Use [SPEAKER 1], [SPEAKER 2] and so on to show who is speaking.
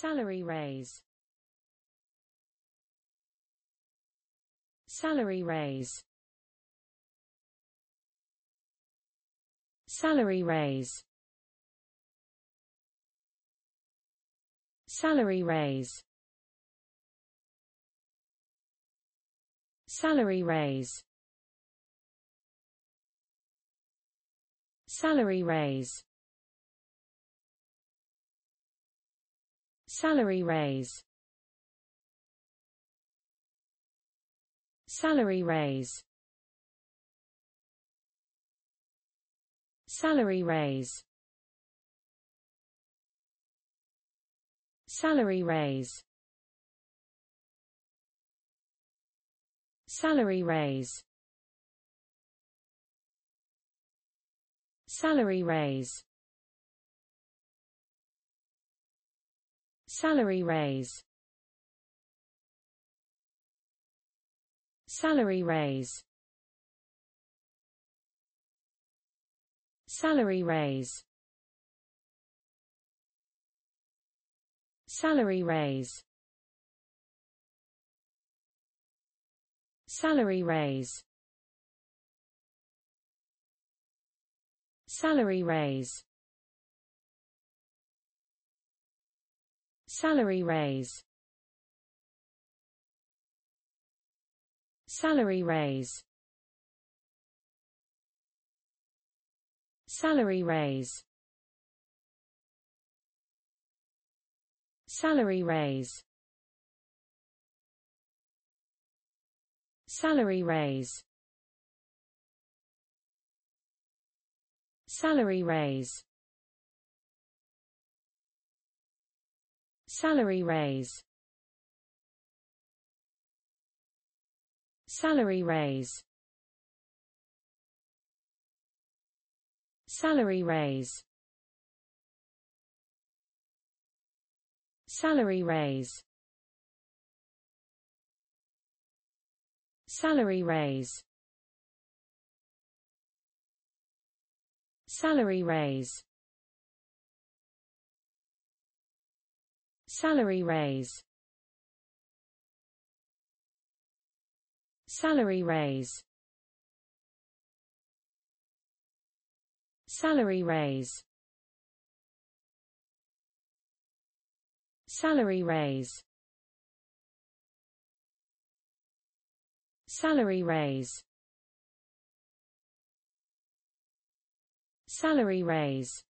[SPEAKER 1] Salary raise Salary raise Salary raise Salary raise Salary raise Salary raise Salary raise Salary raise Salary raise Salary raise Salary raise Salary raise Salary raise Salary raise Salary raise Salary raise Salary raise Salary raise Salary raise Salary raise Salary raise Salary raise Salary raise Salary raise Salary raise Salary raise Salary raise Salary raise Salary raise Salary raise Salary raise Salary raise Salary raise Salary raise Salary raise Salary raise